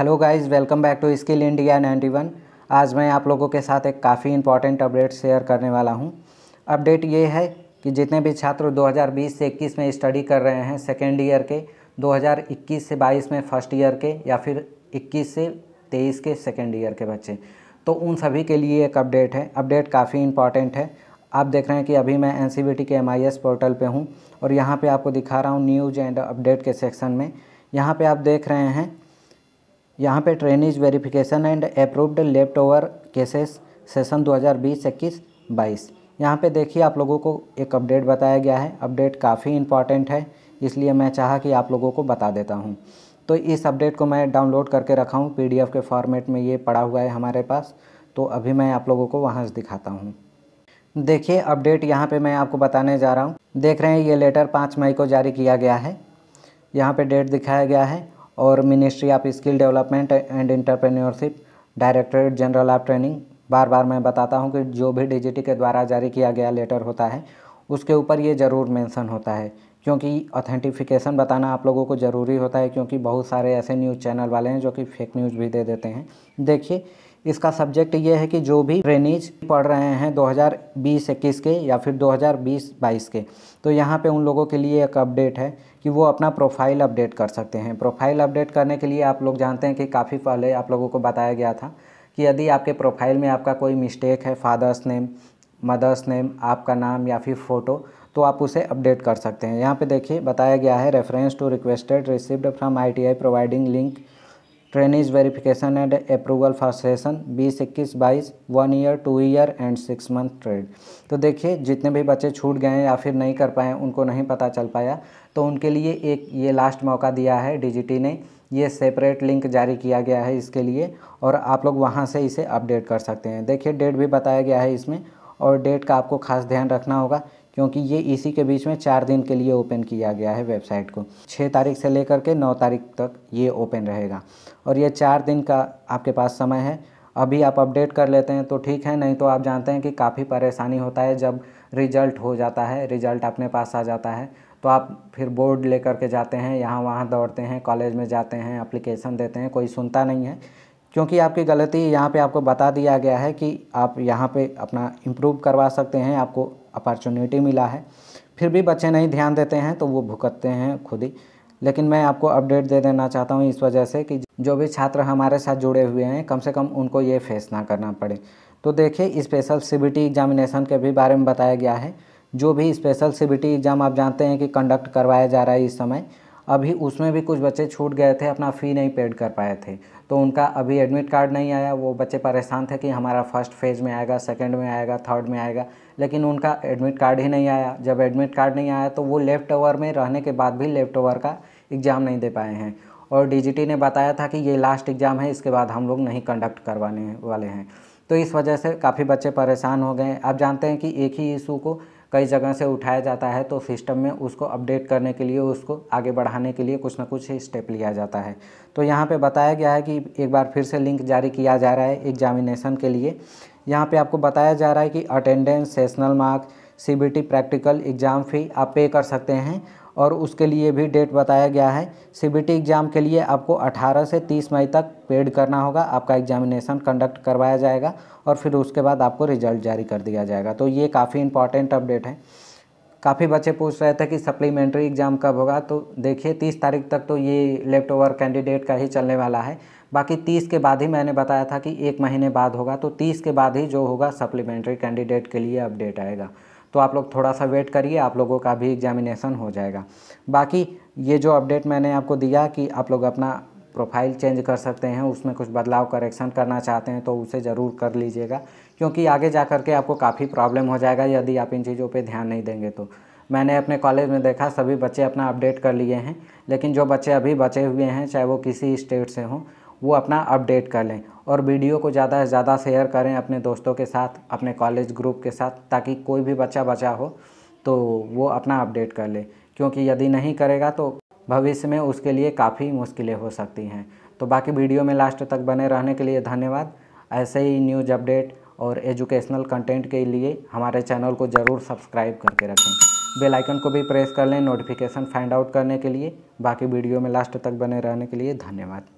hello guys welcome back to skill India 91 आज मैं आप लोगों के साथ एक काफ़ी इंपॉर्टेंट अपडेट शेयर करने वाला हूं अपडेट ये है कि जितने भी छात्र 2020 से 21 में स्टडी कर रहे हैं सेकेंड ईयर के 2021 से 22 में फर्स्ट ईयर के या फिर 21 से 23 के सेकेंड ईयर के बच्चे तो उन सभी के लिए एक अपडेट है अपडेट काफ़ी इंपॉर्टेंट है आप देख रहे हैं कि अभी मैं एन के एम पोर्टल पर हूँ और यहाँ पर आपको दिखा रहा हूँ न्यूज़ एंड अपडेट के सेक्शन में यहाँ पर आप देख रहे हैं यहाँ पे trainees verification and approved left over cases session 2020 इक्कीस बाईस यहाँ पे देखिए आप लोगों को एक अपडेट बताया गया है अपडेट काफ़ी इम्पॉर्टेंट है इसलिए मैं चाहा कि आप लोगों को बता देता हूँ तो इस अपडेट को मैं डाउनलोड करके रखा हूँ पी के फॉर्मेट में ये पड़ा हुआ है हमारे पास तो अभी मैं आप लोगों को वहाँ से दिखाता हूँ देखिए अपडेट यहाँ पे मैं आपको बताने जा रहा हूँ देख रहे हैं ये लेटर पाँच मई को जारी किया गया है यहाँ पे डेट दिखाया गया है और ministry of skill development and entrepreneurship directorate general of training बार बार मैं बताता हूँ कि जो भी डी के द्वारा जारी किया गया लेटर होता है उसके ऊपर ये ज़रूर मेंशन होता है क्योंकि ऑथेंटिफिकेशन बताना आप लोगों को ज़रूरी होता है क्योंकि बहुत सारे ऐसे न्यूज़ चैनल वाले हैं जो कि फेक न्यूज़ भी दे देते हैं देखिए इसका सब्जेक्ट ये है कि जो भी ट्रेनीज पढ़ रहे हैं 2020-21 के या फिर 2020-22 के तो यहाँ पे उन लोगों के लिए एक अपडेट है कि वो अपना प्रोफाइल अपडेट कर सकते हैं प्रोफाइल अपडेट करने के लिए आप लोग जानते हैं कि काफ़ी पहले आप लोगों को बताया गया था कि यदि आपके प्रोफाइल में आपका कोई मिस्टेक है फादर्स नेम मदर्स नेम आपका नाम या फिर फ़ोटो तो आप उसे अपडेट कर सकते हैं यहाँ पे देखिए बताया गया है reference to requested received from ITI providing link trainees verification and approval for session बीस इक्कीस बाईस one year two year and six month trade तो देखिए जितने भी बच्चे छूट गए या फिर नहीं कर पाए उनको नहीं पता चल पाया तो उनके लिए एक ये लास्ट मौका दिया है डीजीटी ने ये सेपरेट लिंक जारी किया गया है इसके लिए और आप लोग वहाँ से इसे अपडेट कर सकते हैं देखिए डेट भी बताया गया है इसमें और डेट का आपको खास ध्यान रखना होगा क्योंकि ये इसी के बीच में चार दिन के लिए ओपन किया गया है वेबसाइट को छः तारीख से लेकर के नौ तारीख तक ये ओपन रहेगा और ये चार दिन का आपके पास समय है अभी आप अपडेट कर लेते हैं तो ठीक है नहीं तो आप जानते हैं कि काफ़ी परेशानी होता है जब रिजल्ट हो जाता है रिजल्ट अपने पास आ जाता है तो आप फिर बोर्ड लेकर के जाते हैं यहाँ वहाँ दौड़ते हैं कॉलेज में जाते हैं अप्लीकेशन देते हैं कोई सुनता नहीं है क्योंकि आपकी गलती यहाँ पे आपको बता दिया गया है कि आप यहाँ पे अपना इम्प्रूव करवा सकते हैं आपको अपॉर्चुनिटी मिला है फिर भी बच्चे नहीं ध्यान देते हैं तो वो भुगतते हैं खुद ही लेकिन मैं आपको अपडेट दे देना चाहता हूँ इस वजह से कि जो भी छात्र हमारे साथ जुड़े हुए हैं कम से कम उनको ये फेस ना करना पड़े तो देखिए स्पेशल सीबीटी एग्जामिनेशन के भी बारे में बताया गया है जो भी स्पेशल सीबीटी एग्ज़ाम आप जानते हैं कि कंडक्ट करवाया जा रहा है इस समय अभी उसमें भी कुछ बच्चे छूट गए थे अपना फ़ी नहीं पेड कर पाए थे तो उनका अभी एडमिट कार्ड नहीं आया वो बच्चे परेशान थे कि हमारा फर्स्ट फेज़ में आएगा सेकेंड में आएगा थर्ड में आएगा लेकिन उनका एडमिट कार्ड ही नहीं आया जब एडमिट कार्ड नहीं आया तो वो लेफ्ट ओवर में रहने के बाद भी लेफ्ट ओवर का एग्ज़ाम नहीं दे पाए हैं और डीजीटी ने बताया था कि ये लास्ट एग्ज़ाम है इसके बाद हम लोग नहीं कंडक्ट करवाने वाले हैं तो इस वजह से काफ़ी बच्चे परेशान हो गए आप जानते हैं कि एक ही इशू को कई जगह से उठाया जाता है तो सिस्टम में उसको अपडेट करने के लिए उसको आगे बढ़ाने के लिए कुछ ना कुछ स्टेप लिया जाता है तो यहाँ पे बताया गया है कि एक बार फिर से लिंक जारी किया जा रहा है एग्जामिनेशन के लिए यहाँ पे आपको बताया जा रहा है कि अटेंडेंस सेशनल मार्क सी प्रैक्टिकल एग्ज़ाम फ़ी आप पे कर सकते हैं और उसके लिए भी डेट बताया गया है सी एग्ज़ाम के लिए आपको 18 से 30 मई तक पेड करना होगा आपका एग्जामिनेशन कंडक्ट करवाया जाएगा और फिर उसके बाद आपको रिजल्ट जारी कर दिया जाएगा तो ये काफ़ी इंपॉर्टेंट अपडेट है काफ़ी बच्चे पूछ रहे थे कि सप्लीमेंट्री एग्ज़ाम कब होगा तो देखिए तीस तारीख तक तो ये लेफ्ट ओवर कैंडिडेट का ही चलने वाला है बाकी तीस के बाद ही मैंने बताया था कि एक महीने बाद होगा तो तीस के बाद ही जो होगा सप्लीमेंट्री कैंडिडेट के लिए अपडेट आएगा तो आप लोग थोड़ा सा वेट करिए आप लोगों का भी एग्जामिनेशन हो जाएगा बाकी ये जो अपडेट मैंने आपको दिया कि आप लोग अपना प्रोफाइल चेंज कर सकते हैं उसमें कुछ बदलाव करेक्शन करना चाहते हैं तो उसे ज़रूर कर लीजिएगा क्योंकि आगे जा कर के आपको काफ़ी प्रॉब्लम हो जाएगा यदि आप इन चीज़ों पर ध्यान नहीं देंगे तो मैंने अपने कॉलेज में देखा सभी बच्चे अपना अपडेट कर लिए हैं लेकिन जो बच्चे अभी बचे हुए हैं चाहे वो किसी स्टेट से हों वो अपना अपडेट कर लें और वीडियो को ज़्यादा से ज़्यादा शेयर करें अपने दोस्तों के साथ अपने कॉलेज ग्रुप के साथ ताकि कोई भी बच्चा बचा हो तो वो अपना अपडेट कर ले क्योंकि यदि नहीं करेगा तो भविष्य में उसके लिए काफ़ी मुश्किलें हो सकती हैं तो बाकी वीडियो में लास्ट तक बने रहने के लिए धन्यवाद ऐसे ही न्यूज अपडेट और एजुकेशनल कंटेंट के लिए हमारे चैनल को ज़रूर सब्सक्राइब करके रखें बेल आइकन को भी प्रेस कर लें नोटिफिकेशन फाइंड आउट करने के लिए बाकी वीडियो में लास्ट तक बने रहने के लिए धन्यवाद